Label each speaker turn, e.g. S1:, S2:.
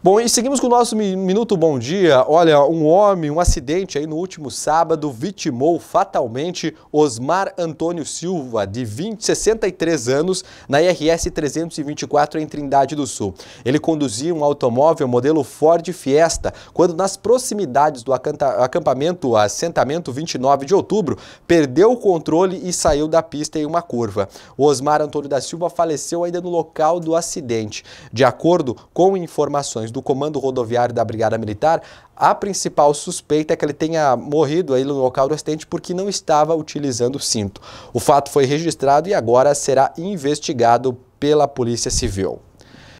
S1: Bom, e seguimos com o nosso Minuto Bom Dia. Olha, um homem, um acidente aí no último sábado vitimou fatalmente Osmar Antônio Silva, de 20, 63 anos, na rs 324 em Trindade do Sul. Ele conduzia um automóvel modelo Ford Fiesta, quando nas proximidades do acampamento assentamento 29 de outubro, perdeu o controle e saiu da pista em uma curva. O Osmar Antônio da Silva faleceu ainda no local do acidente. De acordo com informações informações do Comando Rodoviário da Brigada Militar, a principal suspeita é que ele tenha morrido aí no local do acidente porque não estava utilizando o cinto. O fato foi registrado e agora será investigado pela Polícia Civil.